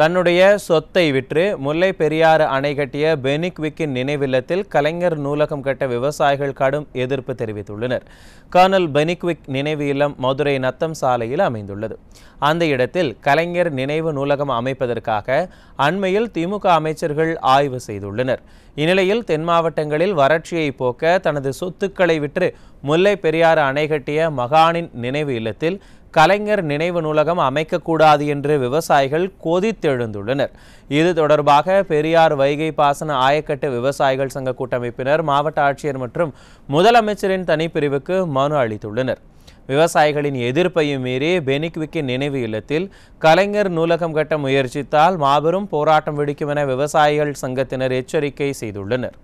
தன்னுடைய சொத்தை விற்று முல்லை பெரியாறு அணை கட்டிய பெனிக்விக்கின் நினைவில்லத்தில் கலைஞர் நூலகம் கட்ட விவசாயிகள் கடும் எதிர்ப்பு தெரிவித்துள்ளனர் கர்னல் பெனிக்விக் நினைவு இல்லம் மதுரை நத்தம் சாலையில் அமைந்துள்ளது அந்த இடத்தில் கலைஞர் நினைவு நூலகம் அமைப்பதற்காக அண்மையில் திமுக அமைச்சர்கள் ஆய்வு செய்துள்ளனர் இந்நிலையில் தென் மாவட்டங்களில் வறட்சியை போக்க தனது சொத்துக்களை விற்று முல்லை பெரியாறு அணை கட்டிய மகானின் நினைவு இல்லத்தில் கலைஞர் நினைவு நூலகம் அமைக்கக்கூடாது என்று விவசாயிகள் கொதித்தெழுந்துள்ளனர் இது தொடர்பாக பெரியார் வைகை பாசன ஆயக்கட்டு விவசாயிகள் சங்க கூட்டமைப்பினர் மாவட்ட ஆட்சியர் மற்றும் முதலமைச்சரின் தனிப்பிரிவுக்கு மனு அளித்துள்ளனர் விவசாயிகளின் எதிர்ப்பையும் மீறி பெனிக்விக்கின் நினைவு இல்லத்தில் கலைஞர் நூலகம் கட்ட முயற்சித்தால் மாபெரும் போராட்டம் வெடிக்கும் என விவசாயிகள் சங்கத்தினர் எச்சரிக்கை செய்துள்ளனர்